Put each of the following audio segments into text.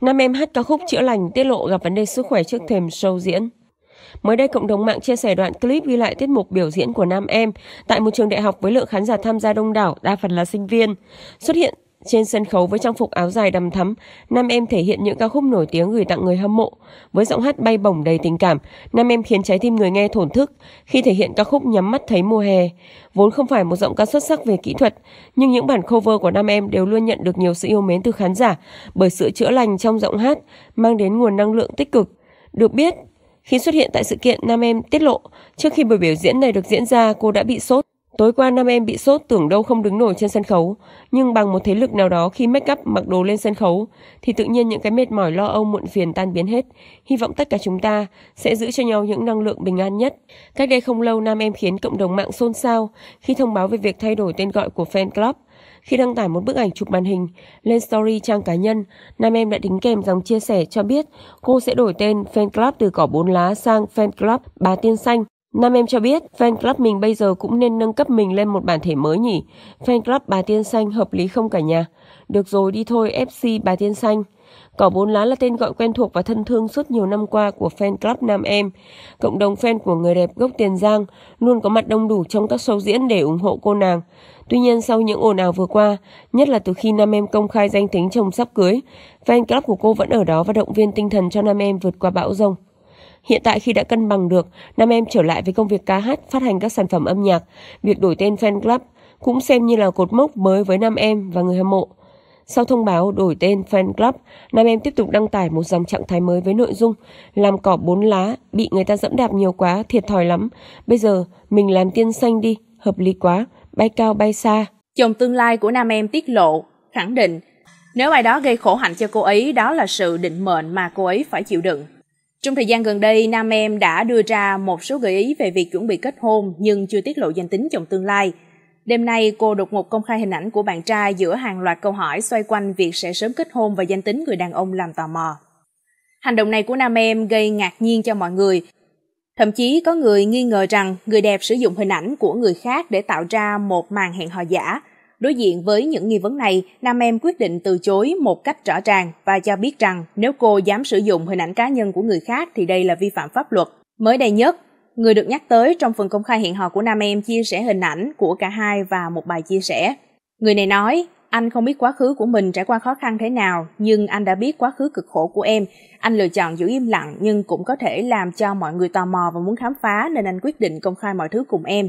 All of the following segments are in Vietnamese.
Nam em hát ca khúc Chữa lành tiết lộ gặp vấn đề sức khỏe trước thềm show diễn. Mới đây, cộng đồng mạng chia sẻ đoạn clip ghi lại tiết mục biểu diễn của Nam Em tại một trường đại học với lượng khán giả tham gia đông đảo, đa phần là sinh viên. Xuất hiện trên sân khấu với trang phục áo dài đầm thắm, nam em thể hiện những ca khúc nổi tiếng gửi tặng người hâm mộ. Với giọng hát bay bổng đầy tình cảm, nam em khiến trái tim người nghe thổn thức khi thể hiện ca khúc Nhắm mắt thấy mùa hè. Vốn không phải một giọng ca xuất sắc về kỹ thuật, nhưng những bản cover của nam em đều luôn nhận được nhiều sự yêu mến từ khán giả bởi sự chữa lành trong giọng hát, mang đến nguồn năng lượng tích cực. Được biết, khi xuất hiện tại sự kiện, nam em tiết lộ trước khi buổi biểu diễn này được diễn ra, cô đã bị sốt. Tối qua nam em bị sốt tưởng đâu không đứng nổi trên sân khấu, nhưng bằng một thế lực nào đó khi make up mặc đồ lên sân khấu thì tự nhiên những cái mệt mỏi lo âu muộn phiền tan biến hết. Hy vọng tất cả chúng ta sẽ giữ cho nhau những năng lượng bình an nhất. Cách đây không lâu nam em khiến cộng đồng mạng xôn xao khi thông báo về việc thay đổi tên gọi của fan club. Khi đăng tải một bức ảnh chụp màn hình lên story trang cá nhân, nam em đã đính kèm dòng chia sẻ cho biết cô sẽ đổi tên fan club từ cỏ bốn lá sang fan club bà tiên xanh. Nam em cho biết, fan club mình bây giờ cũng nên nâng cấp mình lên một bản thể mới nhỉ. Fan club Bà Tiên Xanh hợp lý không cả nhà? Được rồi đi thôi FC Bà Tiên Xanh. Cỏ bốn lá là tên gọi quen thuộc và thân thương suốt nhiều năm qua của fan club Nam Em. Cộng đồng fan của người đẹp gốc Tiền Giang luôn có mặt đông đủ trong các show diễn để ủng hộ cô nàng. Tuy nhiên sau những ồn ào vừa qua, nhất là từ khi Nam Em công khai danh tính chồng sắp cưới, fan club của cô vẫn ở đó và động viên tinh thần cho Nam Em vượt qua bão rông. Hiện tại khi đã cân bằng được, nam em trở lại với công việc ca hát, phát hành các sản phẩm âm nhạc. Việc đổi tên fan club cũng xem như là cột mốc mới với nam em và người hâm mộ. Sau thông báo đổi tên Fan Club, nam em tiếp tục đăng tải một dòng trạng thái mới với nội dung làm cỏ bốn lá, bị người ta dẫm đạp nhiều quá, thiệt thòi lắm. Bây giờ mình làm tiên xanh đi, hợp lý quá, bay cao bay xa. Chồng tương lai của nam em tiết lộ, khẳng định nếu ai đó gây khổ hạnh cho cô ấy, đó là sự định mệnh mà cô ấy phải chịu đựng. Trong thời gian gần đây, nam em đã đưa ra một số gợi ý về việc chuẩn bị kết hôn nhưng chưa tiết lộ danh tính chồng tương lai. Đêm nay, cô đột ngột công khai hình ảnh của bạn trai giữa hàng loạt câu hỏi xoay quanh việc sẽ sớm kết hôn và danh tính người đàn ông làm tò mò. Hành động này của nam em gây ngạc nhiên cho mọi người. Thậm chí có người nghi ngờ rằng người đẹp sử dụng hình ảnh của người khác để tạo ra một màn hẹn hò giả Đối diện với những nghi vấn này, nam em quyết định từ chối một cách rõ ràng và cho biết rằng nếu cô dám sử dụng hình ảnh cá nhân của người khác thì đây là vi phạm pháp luật. Mới đây nhất, người được nhắc tới trong phần công khai hẹn hò của nam em chia sẻ hình ảnh của cả hai và một bài chia sẻ. Người này nói, anh không biết quá khứ của mình trải qua khó khăn thế nào, nhưng anh đã biết quá khứ cực khổ của em. Anh lựa chọn giữ im lặng nhưng cũng có thể làm cho mọi người tò mò và muốn khám phá nên anh quyết định công khai mọi thứ cùng em.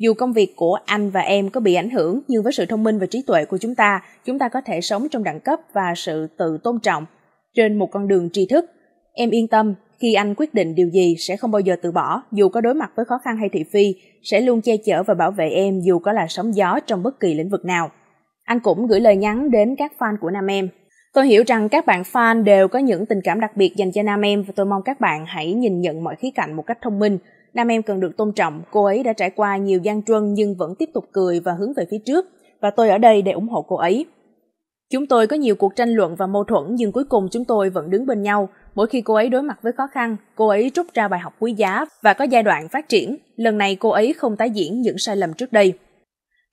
Dù công việc của anh và em có bị ảnh hưởng, nhưng với sự thông minh và trí tuệ của chúng ta, chúng ta có thể sống trong đẳng cấp và sự tự tôn trọng trên một con đường tri thức. Em yên tâm, khi anh quyết định điều gì sẽ không bao giờ từ bỏ, dù có đối mặt với khó khăn hay thị phi, sẽ luôn che chở và bảo vệ em dù có là sóng gió trong bất kỳ lĩnh vực nào. Anh cũng gửi lời nhắn đến các fan của Nam Em. Tôi hiểu rằng các bạn fan đều có những tình cảm đặc biệt dành cho Nam Em và tôi mong các bạn hãy nhìn nhận mọi khía cạnh một cách thông minh, Nam em cần được tôn trọng, cô ấy đã trải qua nhiều gian truân nhưng vẫn tiếp tục cười và hướng về phía trước, và tôi ở đây để ủng hộ cô ấy. Chúng tôi có nhiều cuộc tranh luận và mâu thuẫn nhưng cuối cùng chúng tôi vẫn đứng bên nhau. Mỗi khi cô ấy đối mặt với khó khăn, cô ấy rút ra bài học quý giá và có giai đoạn phát triển. Lần này cô ấy không tái diễn những sai lầm trước đây.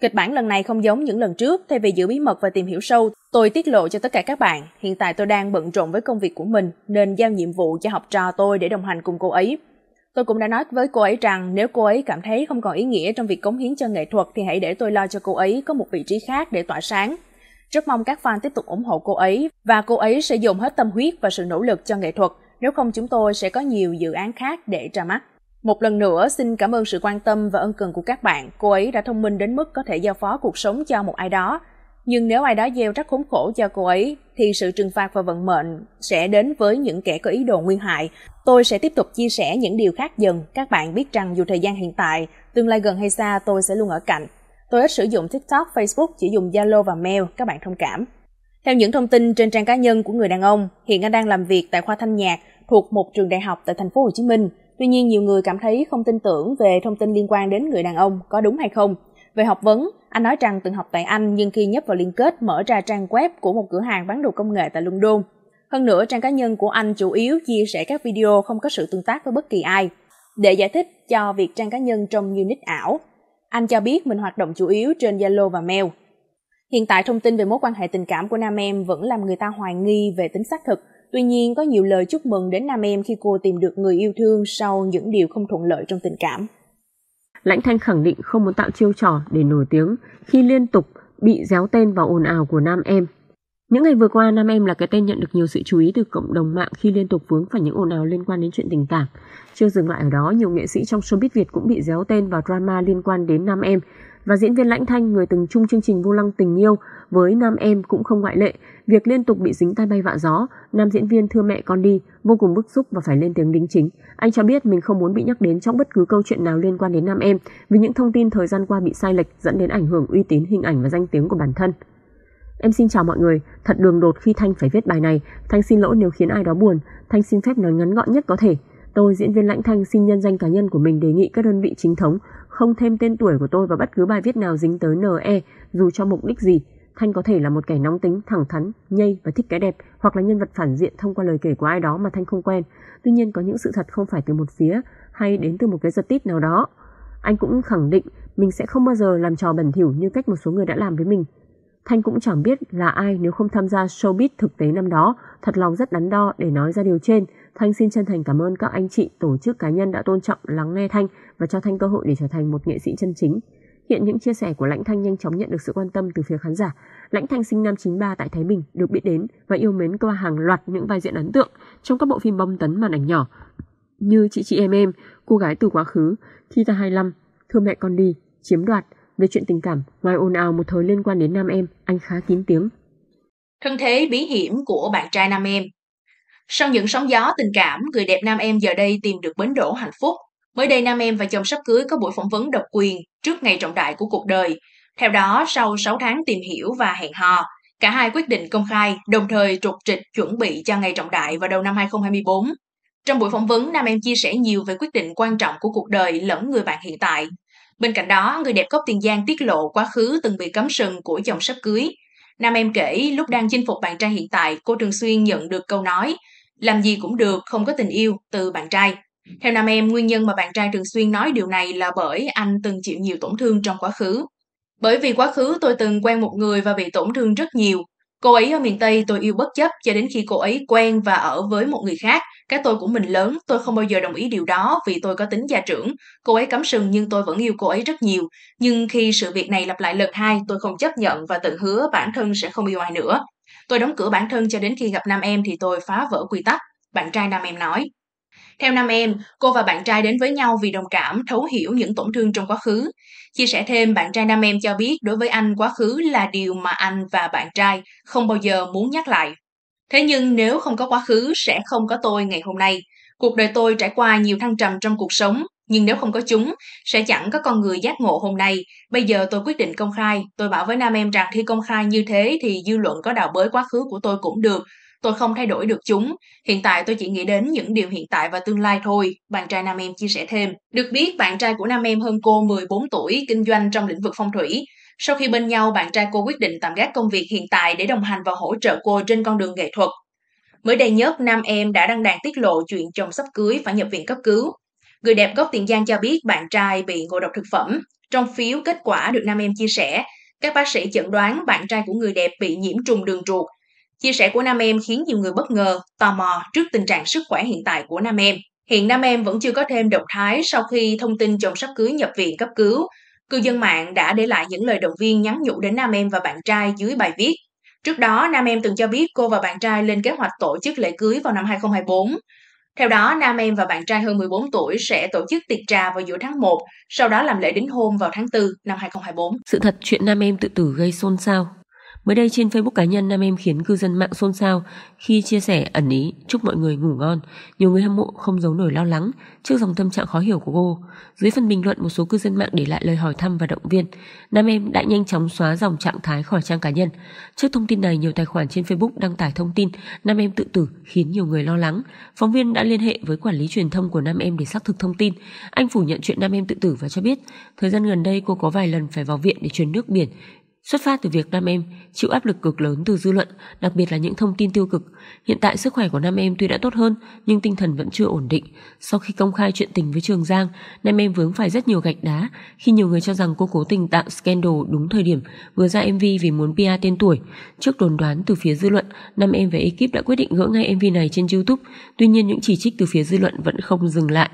Kịch bản lần này không giống những lần trước, thay vì giữ bí mật và tìm hiểu sâu, tôi tiết lộ cho tất cả các bạn. Hiện tại tôi đang bận rộn với công việc của mình nên giao nhiệm vụ cho học trò tôi để đồng hành cùng cô ấy. Tôi cũng đã nói với cô ấy rằng nếu cô ấy cảm thấy không còn ý nghĩa trong việc cống hiến cho nghệ thuật thì hãy để tôi lo cho cô ấy có một vị trí khác để tỏa sáng. Rất mong các fan tiếp tục ủng hộ cô ấy và cô ấy sẽ dùng hết tâm huyết và sự nỗ lực cho nghệ thuật, nếu không chúng tôi sẽ có nhiều dự án khác để ra mắt. Một lần nữa xin cảm ơn sự quan tâm và ân cần của các bạn. Cô ấy đã thông minh đến mức có thể giao phó cuộc sống cho một ai đó nhưng nếu ai đó gieo rắc khốn khổ cho cô ấy, thì sự trừng phạt và vận mệnh sẽ đến với những kẻ có ý đồ nguyên hại. Tôi sẽ tiếp tục chia sẻ những điều khác dần. Các bạn biết rằng dù thời gian hiện tại, tương lai gần hay xa, tôi sẽ luôn ở cạnh. Tôi ít sử dụng TikTok, Facebook, chỉ dùng Zalo và mail, các bạn thông cảm. Theo những thông tin trên trang cá nhân của người đàn ông, hiện anh đang làm việc tại khoa thanh nhạc thuộc một trường đại học tại thành phố Hồ Chí Minh. Tuy nhiên, nhiều người cảm thấy không tin tưởng về thông tin liên quan đến người đàn ông có đúng hay không. Về học vấn, anh nói rằng từng học tại Anh nhưng khi nhấp vào liên kết mở ra trang web của một cửa hàng bán đồ công nghệ tại London. Hơn nữa, trang cá nhân của anh chủ yếu chia sẻ các video không có sự tương tác với bất kỳ ai. Để giải thích cho việc trang cá nhân trông như nick ảo, anh cho biết mình hoạt động chủ yếu trên Zalo và mail. Hiện tại thông tin về mối quan hệ tình cảm của nam em vẫn làm người ta hoài nghi về tính xác thực. Tuy nhiên, có nhiều lời chúc mừng đến nam em khi cô tìm được người yêu thương sau những điều không thuận lợi trong tình cảm. Lãnh Thanh khẳng định không muốn tạo chiêu trò để nổi tiếng khi liên tục bị déo tên vào ồn ào của nam em. Những ngày vừa qua, nam em là cái tên nhận được nhiều sự chú ý từ cộng đồng mạng khi liên tục vướng phải những ồn ào liên quan đến chuyện tình cảm. Chưa dừng lại ở đó, nhiều nghệ sĩ trong showbiz Việt cũng bị déo tên vào drama liên quan đến nam em. Và diễn viên Lãnh Thanh, người từng chung chương trình Vô Lăng Tình Yêu với nam em cũng không ngoại lệ. Việc liên tục bị dính tai bay vạ gió, nam diễn viên thưa mẹ con đi, vô cùng bức xúc và phải lên tiếng đính chính. Anh cho biết mình không muốn bị nhắc đến trong bất cứ câu chuyện nào liên quan đến nam em vì những thông tin thời gian qua bị sai lệch dẫn đến ảnh hưởng uy tín, hình ảnh và danh tiếng của bản thân. Em xin chào mọi người, thật đường đột khi Thanh phải viết bài này, Thanh xin lỗi nếu khiến ai đó buồn, Thanh xin phép nói ngắn gọn nhất có thể. Tôi diễn viên Lãnh Thanh xin nhân danh cá nhân của mình đề nghị các đơn vị chính thống không thêm tên tuổi của tôi vào bất cứ bài viết nào dính tới NE dù cho mục đích gì. Thanh có thể là một kẻ nóng tính, thẳng thắn, nhây và thích cái đẹp, hoặc là nhân vật phản diện thông qua lời kể của ai đó mà Thanh không quen. Tuy nhiên có những sự thật không phải từ một phía hay đến từ một cái giật tít nào đó. Anh cũng khẳng định mình sẽ không bao giờ làm trò bẩn thỉu như cách một số người đã làm với mình. Thanh cũng chẳng biết là ai nếu không tham gia showbiz thực tế năm đó, thật lòng rất đắn đo để nói ra điều trên. Thanh xin chân thành cảm ơn các anh chị, tổ chức cá nhân đã tôn trọng lắng nghe Thanh và cho Thanh cơ hội để trở thành một nghệ sĩ chân chính. Hiện những chia sẻ của Lãnh Thanh nhanh chóng nhận được sự quan tâm từ phía khán giả. Lãnh Thanh sinh năm 93 tại Thái Bình, được biết đến và yêu mến qua hàng loạt những vai diễn ấn tượng trong các bộ phim bom tấn màn ảnh nhỏ như Chị chị em em, Cô gái từ quá khứ, Khi ta 25, Thưa mẹ con đi, Chiếm đoạt, về chuyện tình cảm, ngoài ồn ào một thời liên quan đến nam em, anh khá kín tiếng. Thân thế bí hiểm của bạn trai nam em Sau những sóng gió tình cảm, người đẹp nam em giờ đây tìm được bến đỗ hạnh phúc. Mới đây nam em và chồng sắp cưới có buổi phỏng vấn độc quyền trước ngày trọng đại của cuộc đời. Theo đó, sau 6 tháng tìm hiểu và hẹn hò, cả hai quyết định công khai, đồng thời trục trịch chuẩn bị cho ngày trọng đại vào đầu năm 2024. Trong buổi phỏng vấn, nam em chia sẻ nhiều về quyết định quan trọng của cuộc đời lẫn người bạn hiện tại Bên cạnh đó, người đẹp gốc Tiền Giang tiết lộ quá khứ từng bị cấm sừng của dòng sắp cưới. Nam em kể lúc đang chinh phục bạn trai hiện tại, cô Trường Xuyên nhận được câu nói làm gì cũng được, không có tình yêu từ bạn trai. Theo Nam em, nguyên nhân mà bạn trai Trường Xuyên nói điều này là bởi anh từng chịu nhiều tổn thương trong quá khứ. Bởi vì quá khứ tôi từng quen một người và bị tổn thương rất nhiều, Cô ấy ở miền Tây tôi yêu bất chấp cho đến khi cô ấy quen và ở với một người khác. Cái tôi của mình lớn, tôi không bao giờ đồng ý điều đó vì tôi có tính gia trưởng. Cô ấy cấm sừng nhưng tôi vẫn yêu cô ấy rất nhiều. Nhưng khi sự việc này lặp lại lần hai, tôi không chấp nhận và tự hứa bản thân sẽ không yêu ai nữa. Tôi đóng cửa bản thân cho đến khi gặp nam em thì tôi phá vỡ quy tắc. Bạn trai nam em nói. Theo nam em, cô và bạn trai đến với nhau vì đồng cảm, thấu hiểu những tổn thương trong quá khứ. Chia sẻ thêm, bạn trai nam em cho biết đối với anh quá khứ là điều mà anh và bạn trai không bao giờ muốn nhắc lại. Thế nhưng nếu không có quá khứ sẽ không có tôi ngày hôm nay. Cuộc đời tôi trải qua nhiều thăng trầm trong cuộc sống, nhưng nếu không có chúng, sẽ chẳng có con người giác ngộ hôm nay. Bây giờ tôi quyết định công khai, tôi bảo với nam em rằng khi công khai như thế thì dư luận có đào bới quá khứ của tôi cũng được, Tôi không thay đổi được chúng. Hiện tại tôi chỉ nghĩ đến những điều hiện tại và tương lai thôi, bạn trai nam em chia sẻ thêm. Được biết, bạn trai của nam em hơn cô 14 tuổi, kinh doanh trong lĩnh vực phong thủy. Sau khi bên nhau, bạn trai cô quyết định tạm gác công việc hiện tại để đồng hành và hỗ trợ cô trên con đường nghệ thuật. Mới đây nhất, nam em đã đăng đàn tiết lộ chuyện chồng sắp cưới phải nhập viện cấp cứu. Người đẹp gốc Tiền Giang cho biết bạn trai bị ngộ độc thực phẩm. Trong phiếu kết quả được nam em chia sẻ, các bác sĩ chẩn đoán bạn trai của người đẹp bị nhiễm trùng đường ruột Chia sẻ của nam em khiến nhiều người bất ngờ, tò mò trước tình trạng sức khỏe hiện tại của nam em. Hiện nam em vẫn chưa có thêm động thái sau khi thông tin chồng sắp cưới nhập viện cấp cứu. Cư dân mạng đã để lại những lời động viên nhắn nhủ đến nam em và bạn trai dưới bài viết. Trước đó, nam em từng cho biết cô và bạn trai lên kế hoạch tổ chức lễ cưới vào năm 2024. Theo đó, nam em và bạn trai hơn 14 tuổi sẽ tổ chức tiệc trà vào giữa tháng 1, sau đó làm lễ đính hôn vào tháng 4 năm 2024. Sự thật chuyện nam em tự tử gây xôn xao Mới đây trên Facebook cá nhân nam em khiến cư dân mạng xôn xao khi chia sẻ ẩn ý chúc mọi người ngủ ngon. Nhiều người hâm mộ không giấu nổi lo lắng trước dòng tâm trạng khó hiểu của cô. Dưới phần bình luận một số cư dân mạng để lại lời hỏi thăm và động viên. Nam em đã nhanh chóng xóa dòng trạng thái khỏi trang cá nhân. Trước thông tin này, nhiều tài khoản trên Facebook đăng tải thông tin nam em tự tử khiến nhiều người lo lắng. Phóng viên đã liên hệ với quản lý truyền thông của nam em để xác thực thông tin. Anh phủ nhận chuyện nam em tự tử và cho biết thời gian gần đây cô có vài lần phải vào viện để truyền nước biển Xuất phát từ việc nam em chịu áp lực cực lớn từ dư luận, đặc biệt là những thông tin tiêu cực, hiện tại sức khỏe của nam em tuy đã tốt hơn nhưng tinh thần vẫn chưa ổn định. Sau khi công khai chuyện tình với Trường Giang, nam em vướng phải rất nhiều gạch đá khi nhiều người cho rằng cô cố tình tạo scandal đúng thời điểm vừa ra MV vì muốn PR tên tuổi. Trước đồn đoán từ phía dư luận, nam em và ekip đã quyết định gỡ ngay MV này trên YouTube. Tuy nhiên những chỉ trích từ phía dư luận vẫn không dừng lại.